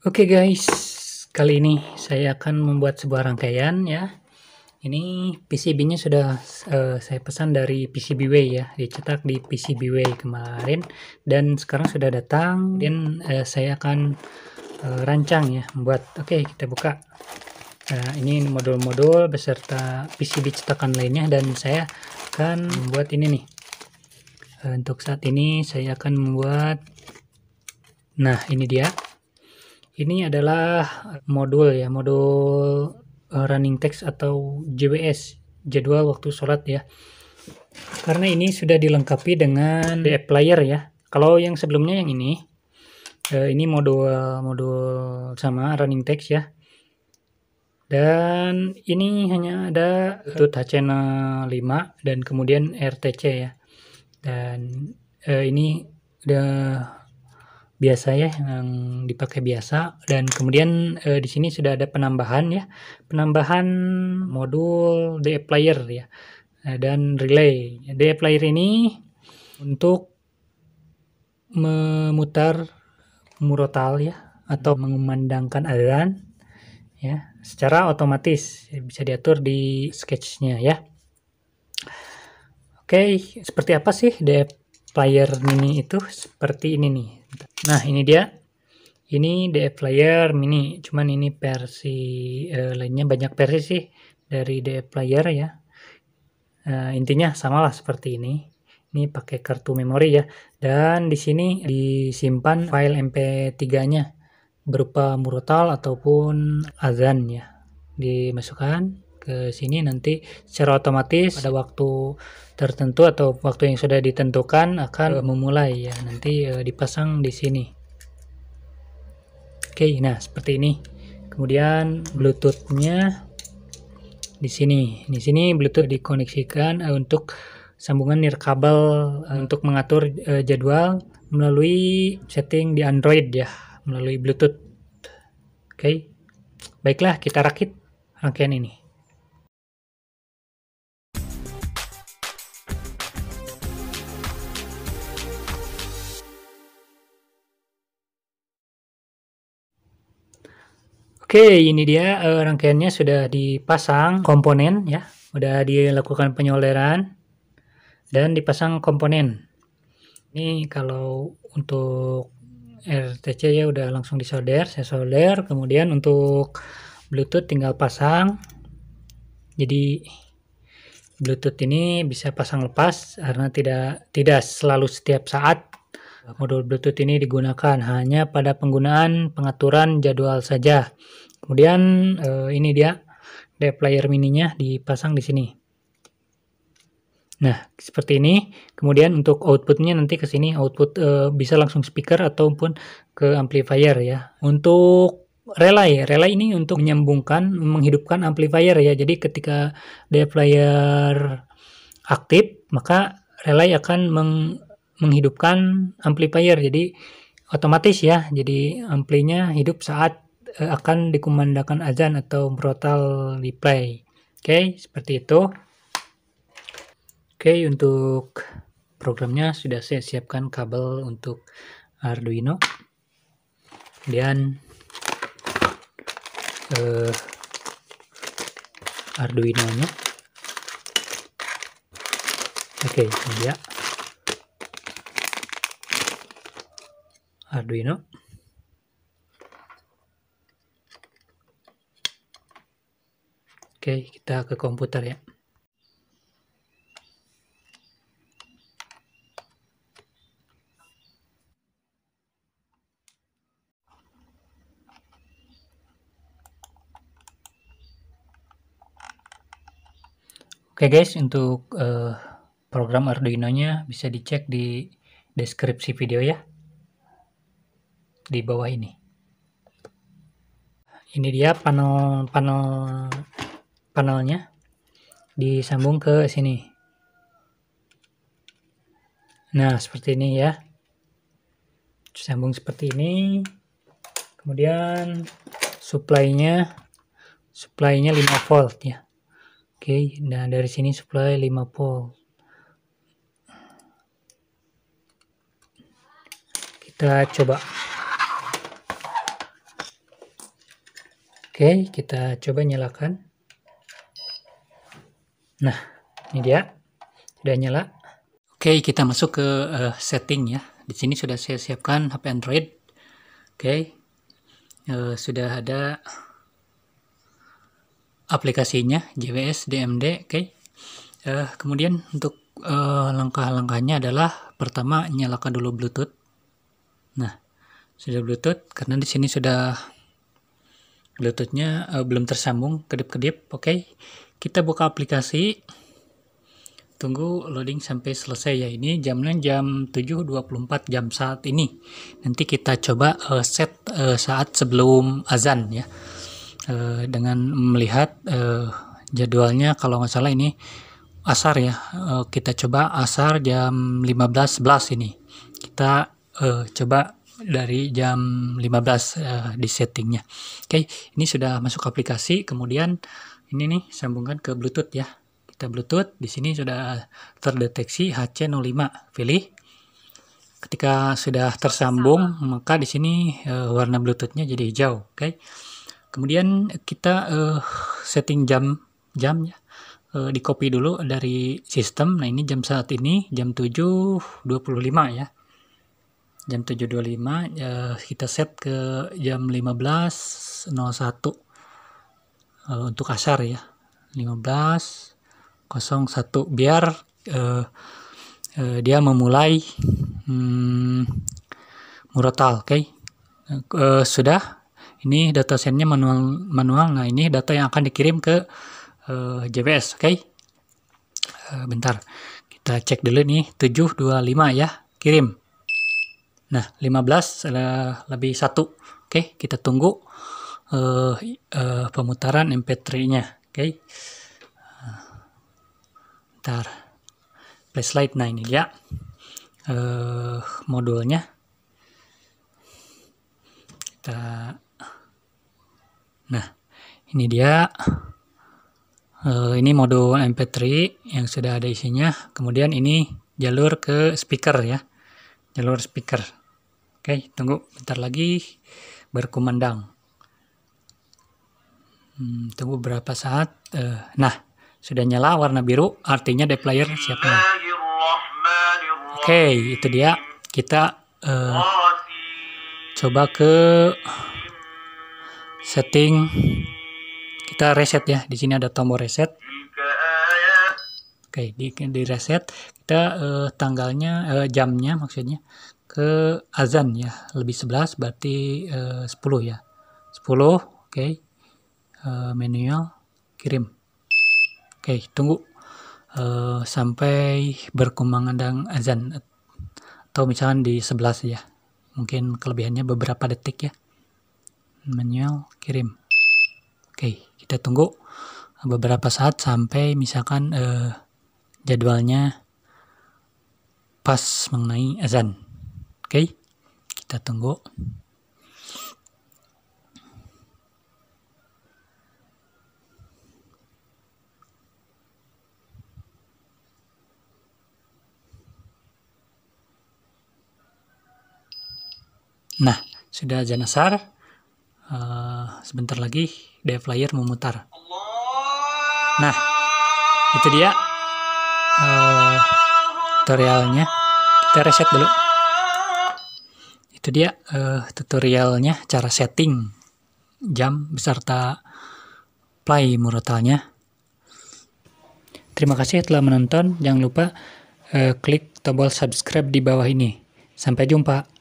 Oke guys, kali ini saya akan membuat sebuah rangkaian ya. Ini PCB-nya sudah uh, saya pesan dari PCBWay ya, dicetak di PCBWay kemarin dan sekarang sudah datang. Dan uh, saya akan uh, rancang ya, membuat. Oke, kita buka. Nah, ini modul-modul beserta PCB cetakan lainnya dan saya akan membuat ini nih. Uh, untuk saat ini saya akan membuat Nah, ini dia ini adalah modul ya, modul eh, running text atau JWS, jadwal waktu sholat ya. Karena ini sudah dilengkapi dengan the applier ya. Kalau yang sebelumnya yang ini, eh, ini modul modul sama running text ya. Dan ini hanya ada itu channel 5 dan kemudian RTC ya. Dan eh, ini udah biasa ya yang dipakai biasa dan kemudian e, di sini sudah ada penambahan ya penambahan modul DE player ya eh, dan relay DE player ini untuk memutar murotal ya atau mengumandangkan aliran ya secara otomatis bisa diatur di sketchnya ya oke seperti apa sih DE player mini itu seperti ini nih Nah, ini dia. Ini DF Player Mini, cuman ini versi uh, lainnya banyak versi sih dari DF Player ya. Uh, intinya samalah seperti ini. Ini pakai kartu memori ya. Dan di sini disimpan file MP3-nya berupa murotal ataupun azan ya. Dimasukkan ke sini nanti secara otomatis pada waktu tertentu atau waktu yang sudah ditentukan akan memulai ya nanti eh, dipasang di sini oke nah seperti ini kemudian bluetoothnya di sini di sini bluetooth dikoneksikan eh, untuk sambungan nirkabel eh, untuk mengatur jadwal melalui setting di Android ya melalui bluetooth oke baiklah kita rakit rangkaian ini Oke, ini dia uh, rangkaiannya sudah dipasang komponen ya. Sudah dilakukan penyolderan dan dipasang komponen. Ini kalau untuk RTC ya udah langsung disolder, saya solder. Kemudian untuk Bluetooth tinggal pasang. Jadi Bluetooth ini bisa pasang lepas karena tidak tidak selalu setiap saat Modul Bluetooth ini digunakan hanya pada penggunaan pengaturan jadwal saja. Kemudian eh, ini dia D player mininya dipasang di sini. Nah, seperti ini. Kemudian untuk outputnya nanti ke sini output eh, bisa langsung speaker ataupun ke amplifier ya. Untuk relay, relay ini untuk menyambungkan, menghidupkan amplifier ya. Jadi ketika daya player aktif, maka relay akan meng menghidupkan amplifier jadi otomatis ya jadi amplinya hidup saat eh, akan dikumandangkan azan atau brutal replay oke okay, seperti itu oke okay, untuk programnya sudah saya siapkan kabel untuk Arduino dan eh, Arduino nya oke okay, ya Arduino. Oke, kita ke komputer ya. Oke okay guys, untuk uh, program Arduino-nya bisa dicek di deskripsi video ya di bawah ini ini dia panel panel panelnya disambung ke sini nah seperti ini ya sambung seperti ini kemudian supply-nya supply-nya 5 volt ya oke okay, nah dari sini supply 5 volt kita coba Oke, kita coba nyalakan. Nah, ini dia. Sudah nyala. Oke, kita masuk ke uh, setting ya. Di sini sudah saya siapkan HP Android. Oke. Uh, sudah ada aplikasinya JWS DMD, oke. Uh, kemudian untuk uh, langkah-langkahnya adalah pertama nyalakan dulu Bluetooth. Nah, sudah Bluetooth karena di sini sudah Bluetoothnya uh, belum tersambung, kedip-kedip. Oke, okay. kita buka aplikasi. Tunggu loading sampai selesai ya. Ini jamnya jam 7.24 jam saat ini. Nanti kita coba uh, set uh, saat sebelum azan ya. Uh, dengan melihat uh, jadwalnya kalau nggak salah ini asar ya. Uh, kita coba asar jam 15.11 ini. Kita uh, coba dari jam 15 uh, eh, di settingnya. Oke, okay, ini sudah masuk aplikasi. Kemudian ini nih sambungkan ke Bluetooth ya. Kita Bluetooth. Di sini sudah terdeteksi HC05. Pilih. Ketika sudah tersambung, maka di sini uh, warna Bluetoothnya jadi hijau. Oke. Okay. Kemudian kita uh, setting jam jamnya uh, di copy dulu dari sistem. Nah, ini jam saat ini jam 7.25 ya jam 7.25 ya, kita set ke jam 15.01 uh, untuk asar ya 15.01 biar uh, uh, dia memulai hmm, murotal oke okay? uh, eh, sudah ini data sendnya manual manual nah ini data yang akan dikirim ke uh, JBS oke okay? uh, bentar kita cek dulu nih 725 ya kirim Nah, 15 lebih 1. Oke, okay, kita tunggu uh, uh, pemutaran MP3-nya. Oke. Okay. ntar. Play slide. Nah, ini dia. Ya. Uh, eh, modulnya. Kita Nah, ini dia. Uh, ini modul MP3 yang sudah ada isinya. Kemudian ini jalur ke speaker ya. Jalur speaker. Oke, tunggu bentar lagi berkumandang. Hmm, tunggu berapa saat. Uh, nah, sudah nyala warna biru, artinya the player siap Oke, Oke, itu dia. Kita uh, coba ke setting. Kita reset ya. Di sini ada tombol reset. Oke, di, di reset. Kita uh, tanggalnya, uh, jamnya maksudnya ke azan ya lebih 11 berarti eh, uh, 10 ya 10 oke okay. uh, eh, manual kirim oke okay, tunggu uh, sampai berkumandang azan atau misalkan di 11 ya mungkin kelebihannya beberapa detik ya manual kirim oke okay, kita tunggu beberapa saat sampai misalkan uh, jadwalnya pas mengenai azan Oke, kita tunggu. Nah, sudah aja nasar. Uh, eh, sebentar lagi dev layer memutar. Nah, itu dia uh, tutorialnya. Kita reset dulu itu dia uh, tutorialnya cara setting jam beserta play murotalnya terima kasih ya telah menonton jangan lupa uh, klik tombol subscribe di bawah ini sampai jumpa